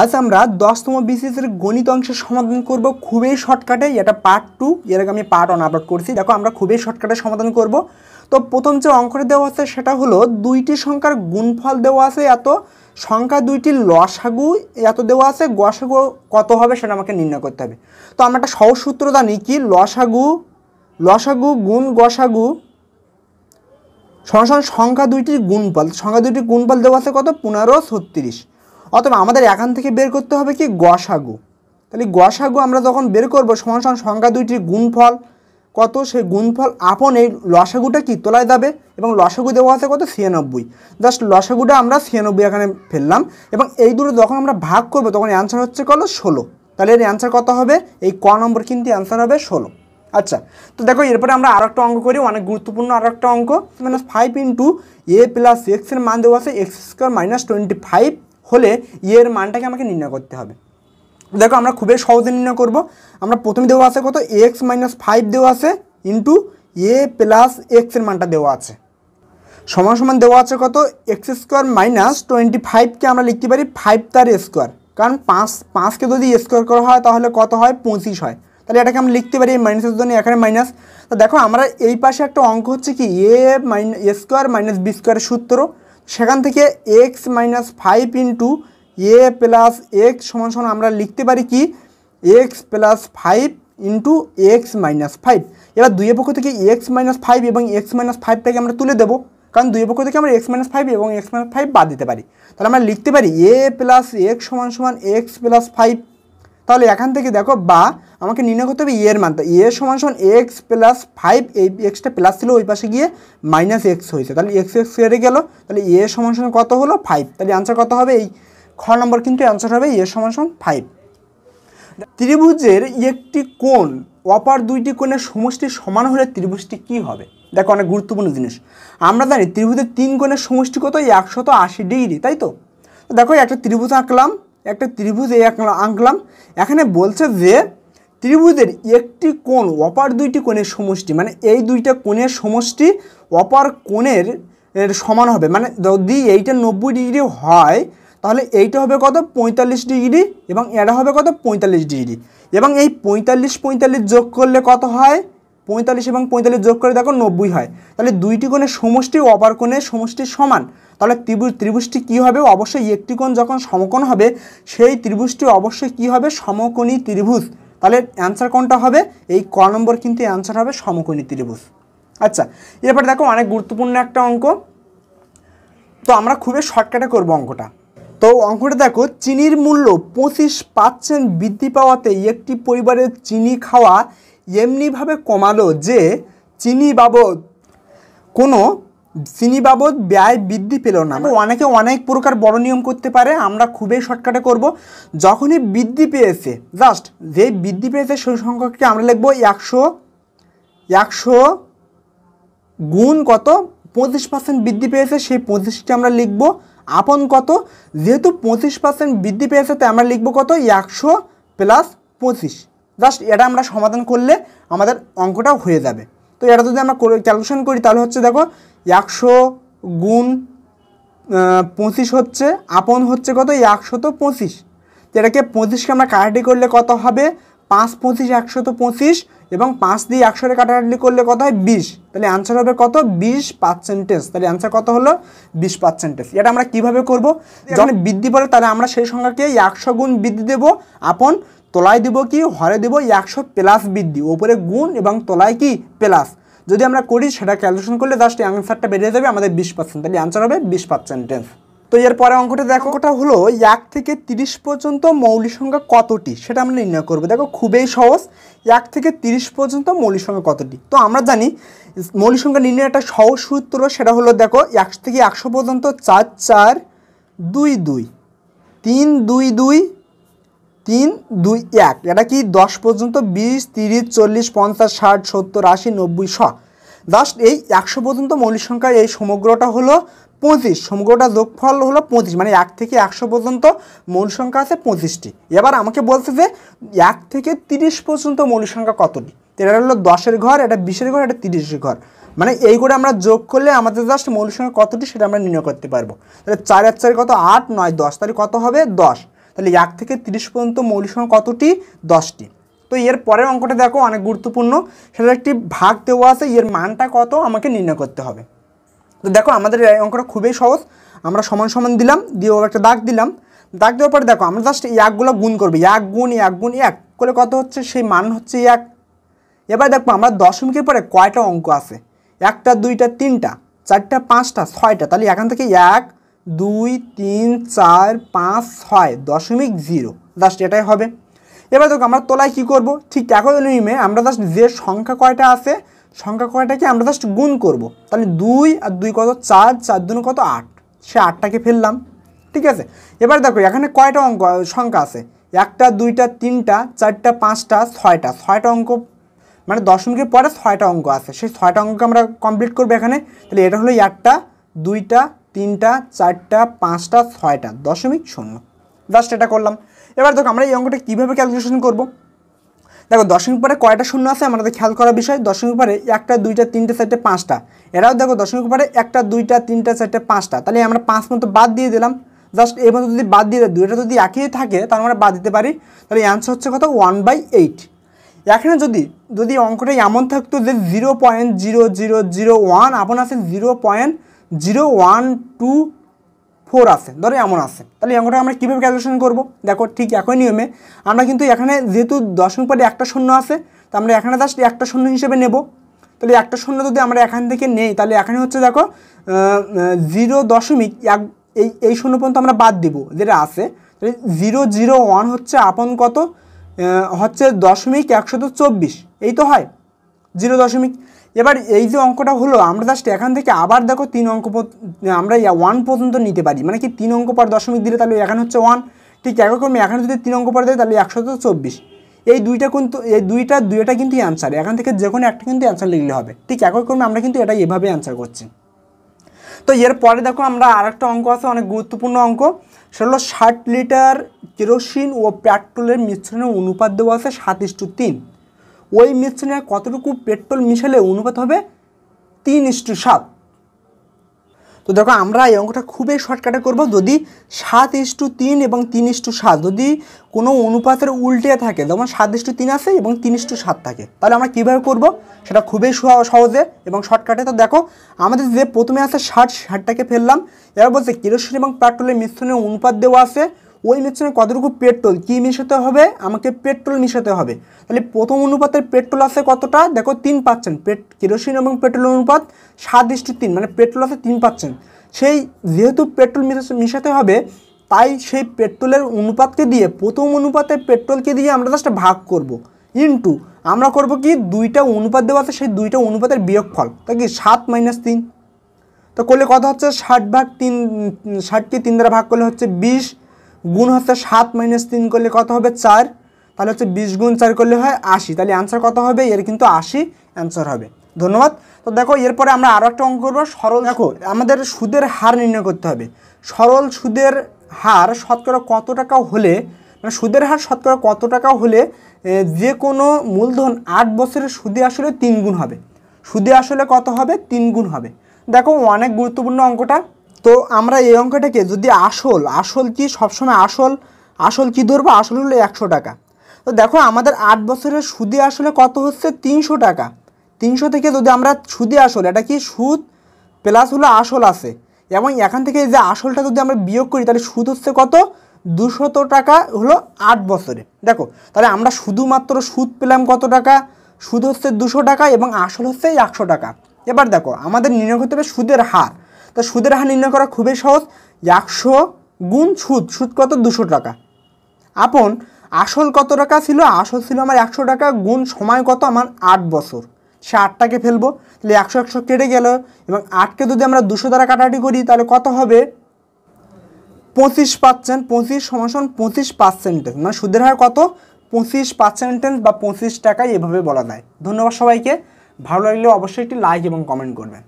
আজ আমরা দশতম বিসিএসের গণিত অংশের সমাধান করব খুবই শর্টকাটে এটা পার্ট টু আগে আমি পার্ট অন আপলোড করছি দেখো আমরা খুবই শর্টকাটে সমাধান করব তো প্রথম যে অঙ্কটা দেওয়া আছে সেটা হলো দুইটি সংখ্যার গুণফল দেওয়া আছে এত সংখ্যা দুইটি লসাগু এত দেওয়া আছে গসাগু কত হবে সেটা আমাকে নির্ণয় করতে হবে তো আমরা একটা সহজ সূত্র জানি কি লসাগু লসাগু গুণ গসাগু সংখ্যা দুইটির গুণফল সংখ্যা দুইটির গুণফল দেওয়া আছে কত পনেরো ছত্রিশ অথবা আমাদের এখান থেকে বের করতে হবে কি গসাগু তাহলে গসাগু আমরা যখন বের করব সমান সমান সংখ্যা দুইটির গুণফল কত সেই গুণফল আপন এই লসাগুটা কি তোলায় যাবে এবং লসাগু দেওয়া আছে কত ছিয়ানব্বই জাস্ট লসাগুটা আমরা ছিয়ানব্বই এখানে ফেললাম এবং এই দুটো যখন আমরা ভাগ করব তখন অ্যান্সার হচ্ছে কত ষোলো তাহলে এর অ্যান্সার কত হবে এই ক নম্বর কিন্তু অ্যান্সার হবে ষোলো আচ্ছা তো দেখো এরপরে আমরা আর একটা অঙ্ক করি অনেক গুরুত্বপূর্ণ আরও একটা অঙ্ক মানে ফাইভ ইন্টু এ প্লাস এক্সের মান দেওয়া আছে x square minus twenty five হলে ইয়ের মানটাকে আমাকে নির্ণয় করতে হবে দেখো আমরা খুবই সহজে নির্ণয় করব আমরা প্রথমে দেওয়া আছে কত এক্স মাইনাস ফাইভ দেওয়া আছে ইন্টু এ প্লাস এক্সের মানটা দেওয়া আছে সমান সমান দেওয়া আছে কত এক্স স্কোয়ার মাইনাস টোয়েন্টি ফাইভকে আমরা লিখতে পারি ফাইভ তার স্কোয়ার কারণ পাঁচ পাঁচকে যদি স্কোয়ার করা হয় তাহলে কত হয় পঁচিশ হয় তাহলে এটাকে আমরা লিখতে পারি এই মাইনাসের জন্য এখানে মাইনাস তো দেখো আমরা এই পাশে একটা অঙ্ক হচ্ছে কি এ মাইন স্কোয়ার মাইনাস বি স্কোয়ারের সূত্র সেখান থেকে x minus five into a plus x সমান সমান আমরা লিখতে পারি কি x plus five into x minus five এবার দুইয়ের পক্ষ থেকে এক্স মাইনাস ফাইভ এবং এক্স মাইনাস ফাইভটাকে আমরা তুলে দেবো কারণ দুই পক্ষ থেকে আমরা এক্স মাইনাস ফাইভ এবং এক্স মাইনাস ফাইভ বাদ দিতে পারি তাহলে আমরা লিখতে পারি এ প্লাস এক্স সমান সমান এক্স প্লাস ফাইভ তাহলে এখান থেকে দেখো বা আমাকে নির্ণয় করতে হবে ই e এর মানটা ই e এর সমান সমান এক্স প্লাস ফাইভ এই এক্সটা প্লাস ছিল ওই পাশে গিয়ে মাইনাস এক্স হয়েছে তাহলে এক্স এক্স কেটে গেল তাহলে এ e এর সমান সমান কত হলো ফাইভ তাহলে অ্যান্সার কত হবে এই খ নম্বর কিন্তু অ্যান্সার হবে এর সমান সমান ফাইভ ত্রিভুজের একটি কোণ অপার দুইটি কোণের সমষ্টি সমান হলে ত্রিভুজটি কি হবে দেখো অনেক গুরুত্বপূর্ণ জিনিস আমরা জানি ত্রিভুজের তিন কোণের সমষ্টি কত একশত আশি ডিগ্রি তাই তো দেখো একটা ত্রিভুজ আঁকলাম একটা ত্রিভুজ এই আঁকলাম এখানে বলছে যে ত্রিভুজের একটি কোণ অপার দুইটি কোণের সমষ্টি মানে এই দুইটা কোণের সমষ্টি অপার কোণের সমান হবে মানে যদি এইটা নব্বই ডিগ্রি হয় তাহলে এইটা হবে কত পঁয়তাল্লিশ ডিগ্রি এবং এটা হবে কত পঁয়তাল্লিশ ডিগ্রি এবং এই পঁয়তাল্লিশ পঁয়তাল্লিশ যোগ করলে কত হয় পঁয়তাল্লিশ এবং পঁয়তাল্লিশ যোগ করে দেখো নব্বই হয় তাহলে দুইটি কোণের সমষ্টি অপার কোণের সমষ্টির সমান তাহলে ত্রিভুজ ত্রিভুজটি কী হবে অবশ্যই একটি কোণ যখন সমকোণ হবে সেই ত্রিভুজটি অবশ্যই কী হবে সমকোণী ত্রিভুজ তাহলে অ্যান্সার কোনটা হবে এই ক নম্বর কিন্তু অ্যান্সার হবে সমকোণী ত্রিভুজ আচ্ছা এরপরে দেখো অনেক গুরুত্বপূর্ণ একটা অঙ্ক তো আমরা খুবই শর্টকাটে করবো অঙ্কটা তো অঙ্কটা দেখো চিনির মূল্য পঁচিশ পার্সেন্ট বৃদ্ধি পাওয়াতে একটি পরিবারের চিনি খাওয়া এমনিভাবে কমালো যে চিনি বাবদ কোনো চিনি বাবদ ব্যয় বৃদ্ধি পেল না অনেকে অনেক প্রকার বড় নিয়ম করতে পারে আমরা খুবই শর্টকাটে করব যখনই বৃদ্ধি পেয়েছে জাস্ট যে বৃদ্ধি পেয়েছে সেই সংখ্যাকে আমরা লিখব একশো একশো গুণ কত পঁচিশ পার্সেন্ট বৃদ্ধি পেয়েছে সেই পঁচিশটি আমরা লিখব আপন কত যেহেতু পঁচিশ পার্সেন্ট বৃদ্ধি পেয়েছে তাই আমরা লিখব কত একশো প্লাস পঁচিশ জাস্ট এটা আমরা সমাধান করলে আমাদের অঙ্কটাও হয়ে যাবে তো এটা যদি আমরা ক্যালকুলেশন করি তাহলে হচ্ছে দেখো একশো গুণ পঁচিশ হচ্ছে আপন হচ্ছে কত একশো তো পঁচিশ এটাকে পঁচিশকে আমরা কাটাটি করলে কত হবে পাঁচ পঁচিশ একশো তো পঁচিশ এবং পাঁচ দিয়ে একশোরে কাটাকাটি করলে কত হয় বিশ তাহলে অ্যান্সার হবে কত বিশ পার্সেন্টেজ তাহলে অ্যান্সার কত হলো বিশ পার্সেন্টেজ এটা আমরা কীভাবে করব যখন বৃদ্ধি পড়ে তাহলে আমরা সেই সংখ্যাকে একশো গুণ বৃদ্ধি দেবো আপন তলায় দিব কি হরে দিব একশো প্লাস বৃদ্ধি ওপরে গুণ এবং তলায় কি প্লাস যদি আমরা করি সেটা ক্যালকুলেশন করলে জাস্ট অ্যান্সারটা বেড়ে যাবে আমাদের বিশ পার্সেন্ট তাহলে অ্যান্সার হবে বিশ পার্সেন্ট তো এর পরে অঙ্কটা দেখো ওটা হলো এক থেকে তিরিশ পর্যন্ত মৌলিক সংখ্যা কতটি সেটা আমরা নির্ণয় করবো দেখো খুবই সহজ এক থেকে তিরিশ পর্যন্ত মৌলিক সংখ্যা কতটি তো আমরা জানি মৌলিক সংখ্যা নির্ণয় একটা সহজ সূত্র সেটা হলো দেখো একশো থেকে একশো পর্যন্ত চার চার দুই দুই তিন দুই দুই তিন দুই এক এটা কি দশ পর্যন্ত বিশ তিরিশ চল্লিশ পঞ্চাশ ষাট সত্তর আশি নব্বই শ জাস্ট এই একশো পর্যন্ত মৌলিক সংখ্যার এই সমগ্রটা হলো পঁচিশ সমগ্রটা যোগফল হলো পঁচিশ মানে এক থেকে একশো পর্যন্ত মৌলিক সংখ্যা আছে পঁচিশটি এবার আমাকে বলছে যে এক থেকে তিরিশ পর্যন্ত মৌলিক সংখ্যা কতটি এটা হলো দশের ঘর এটা বিশের ঘর এটা তিরিশের ঘর মানে এই করে আমরা যোগ করলে আমাদের জাস্ট মৌলিক সংখ্যা কতটি সেটা আমরা নির্ণয় করতে পারবো তাহলে চার এক চারি কত আট নয় দশ তাহলে কত হবে দশ তাহলে এক থেকে তিরিশ পর্যন্ত মৌলিক সংখ্যা কতটি দশটি তো এর পরের অঙ্কটা দেখো অনেক গুরুত্বপূর্ণ সেটা একটি ভাগ দেওয়া আছে এর মানটা কত আমাকে নির্ণয় করতে হবে তো দেখো আমাদের এই অঙ্কটা খুবই সহজ আমরা সমান সমান দিলাম দিয়ে একটা দাগ দিলাম দাগ দেওয়ার পরে দেখো আমরা জাস্ট একগুলো গুণ করবো এক গুণ এক গুণ এক করে কত হচ্ছে সেই মান হচ্ছে এক এবার দেখো আমরা দশমিকের পরে কয়টা অঙ্ক আছে একটা দুইটা তিনটা চারটা পাঁচটা ছয়টা তাহলে এখান থেকে এক দুই তিন চার পাঁচ ছয় দশমিক জিরো জাস্ট এটাই হবে এবার দেখো আমরা তোলায় কি করব ঠিক একই নিয়মে আমরা জাস্ট যে সংখ্যা কয়টা আছে সংখ্যা কয়টাকে আমরা জাস্ট গুণ করব। তাহলে দুই আর দুই কত চার চার দুন কত আট সে আটটাকে ফেললাম ঠিক আছে এবার দেখো এখানে কয়টা অঙ্ক সংখ্যা আছে একটা দুইটা তিনটা চারটা পাঁচটা ছয়টা ছয়টা অঙ্ক মানে দশমিকের পরে ছয়টা অঙ্ক আছে সেই ছয়টা অঙ্ক আমরা কমপ্লিট করবো এখানে তাহলে এটা হলো একটা দুইটা তিনটা চারটা পাঁচটা ছয়টা দশমিক শূন্য জাস্ট এটা করলাম এবার দেখো আমরা এই অঙ্কটা কীভাবে ক্যালকুলেশন করব দেখো দশমিক পরে কয়টা শূন্য আছে আমাদের খেয়াল করার বিষয় দশমিক পরে একটা দুইটা তিনটা চারটে পাঁচটা এরাও দেখো দশমিক পরে একটা দুইটা তিনটা চারটে পাঁচটা তাহলে আমরা পাঁচ মতো বাদ দিয়ে দিলাম জাস্ট এই মতো যদি বাদ দিয়ে দেয় দুইটা যদি একই থাকে তাহলে আমরা বাদ দিতে পারি তাহলে অ্যান্সার হচ্ছে কত ওয়ান বাই এইট এখানে যদি যদি অঙ্কটা এমন থাকতো যে zero point zero zero zero one আপন আছে zero point zero one two four আছে ধরো এমন আছে তাহলে এই অঙ্কটা আমরা কীভাবে ক্যালকুলেশন করবো দেখো ঠিক একই নিয়মে আমরা কিন্তু এখানে যেহেতু দশমিক পরে একটা শূন্য আছে তো আমরা এখানে জাস্ট একটা শূন্য হিসেবে নেব তাহলে একটা শূন্য যদি আমরা এখান থেকে নেই তাহলে এখানে হচ্ছে দেখো জিরো দশমিক এক এই এই শূন্য পর্যন্ত আমরা বাদ দিব যেটা আছে তাহলে জিরো জিরো ওয়ান হচ্ছে আপন কত হচ্ছে দশমিক একশো চব্বিশ এই তো হয় জিরো দশমিক এবার এই যে অঙ্কটা হলো আমরা জাস্ট এখান থেকে আবার দেখো তিন অঙ্ক আমরা ওয়ান পর্যন্ত নিতে পারি মানে কি তিন অঙ্ক পর দশমিক দিলে তাহলে এখানে হচ্ছে ওয়ান ঠিক একরকম এখানে যদি তিন অঙ্ক পর দেয় তাহলে একশত চব্বিশ এই দুইটা কিন্তু এই দুইটা দুইটা কিন্তু অ্যান্সার এখান থেকে যে কোনো একটা কিন্তু অ্যান্সার লিখলে হবে ঠিক একরকম আমরা কিন্তু এটা এভাবে অ্যান্সার করছি তো এরপরে দেখো আমরা আরেকটা অঙ্ক আছে অনেক গুরুত্বপূর্ণ অঙ্ক সেগুলো ষাট লিটার কেরোসিন ও পেট্রোলের মিশ্রণের অনুপাত দেওয়া আছে সাত ইস্টু তিন ওই মিশ্রণে কতটুকু পেট্রোল মিশালে অনুপাত হবে তিন ইস্টু সাত তো দেখো আমরা এই অঙ্কটা খুবই শর্টকাটে করব যদি সাত ইস্টু তিন এবং তিন ইস্টু সাত যদি কোনো অনুপাতের উল্টে থাকে যেমন সাত ইস্টু তিন আছে এবং তিন ইস্টু সাত থাকে তাহলে আমরা কীভাবে করব সেটা খুবই সহজে এবং শর্টকাটে তো দেখো আমাদের যে প্রথমে আছে ষাট ষাটটাকে ফেললাম এবার বলছে কেরোসিন এবং পেট্রোলের মিশ্রণের অনুপাত দেওয়া আছে ওই মিশ্রণে কতটুকু পেট্রোল কী মিশাতে হবে আমাকে পেট্রোল মিশাতে হবে তাহলে প্রথম অনুপাতের পেট্রোল আছে কতটা দেখো তিন পাচ্ছেন পেট কেরোসিন এবং পেট্রোল অনুপাত সাত ইস্টু তিন মানে পেট্রোল আছে তিন পাচ্ছেন সেই যেহেতু পেট্রোল মিশাতে হবে তাই সেই পেট্রোলের অনুপাতকে দিয়ে প্রথম অনুপাতে পেট্রোলকে দিয়ে আমরা জাস্ট ভাগ করব। ইন্টু আমরা করব কি দুইটা অনুপাত দেওয়া আছে সেই দুইটা অনুপাতের বিয়োগফল তা কি সাত মাইনাস তিন তো করলে কথা হচ্ছে ষাট ভাগ তিন ষাটকে তিন দ্বারা ভাগ করলে হচ্ছে বিশ গুণ হচ্ছে সাত মাইনাস তিন করলে কত হবে চার তাহলে হচ্ছে বিশ গুণ চার করলে হয় আশি তাহলে অ্যান্সার কত হবে এর কিন্তু আশি অ্যান্সার হবে ধন্যবাদ তো দেখো এরপরে আমরা আরও একটা অঙ্ক করবো সরল দেখো আমাদের সুদের হার নির্ণয় করতে হবে সরল সুদের হার শতকরা কত টাকা হলে মানে সুদের হার শতকরা কত টাকা হলে যে কোনো মূলধন আট বছরের সুদে আসলে তিন গুণ হবে সুদে আসলে কত হবে তিন গুণ হবে দেখো অনেক গুরুত্বপূর্ণ অঙ্কটা তো আমরা এই অঙ্কটাকে যদি আসল আসল কি সবসময় আসল আসল কি ধরবো আসল হলো একশো টাকা তো দেখো আমাদের আট বছরের সুদে আসলে কত হচ্ছে তিনশো টাকা তিনশো থেকে যদি আমরা সুদে আসল এটা কি সুদ প্লাস হলো আসল আছে এবং এখান থেকে যে আসলটা যদি আমরা বিয়োগ করি তাহলে সুদ হচ্ছে কত দুশত টাকা হলো আট বছরে দেখো তাহলে আমরা শুধুমাত্র সুদ পেলাম কত টাকা সুদ হচ্ছে দুশো টাকা এবং আসল হচ্ছে একশো টাকা এবার দেখো আমাদের নির্ণয় করতে হবে সুদের হার তা সুদের হার নির্ণয় করা খুবই সহজ একশো গুণ সুদ সুদ কত দুশো টাকা আপন আসল কত টাকা ছিল আসল ছিল আমার একশো টাকা গুণ সময় কত আমার আট বছর সে আটটাকে ফেলবো তাহলে একশো একশো কেটে গেল এবং আটকে যদি আমরা দুশো দ্বারা কাটাকাটি করি তাহলে কত হবে পঁচিশ পার্সেন্ট পঁচিশ সমাসন পঁচিশ পার্সেন্টেজ মানে সুদের হার কত পঁচিশ পার্সেন্টেজ বা পঁচিশ টাকাই এভাবে বলা যায় ধন্যবাদ সবাইকে ভালো লাগলে অবশ্যই একটি লাইক এবং কমেন্ট করবেন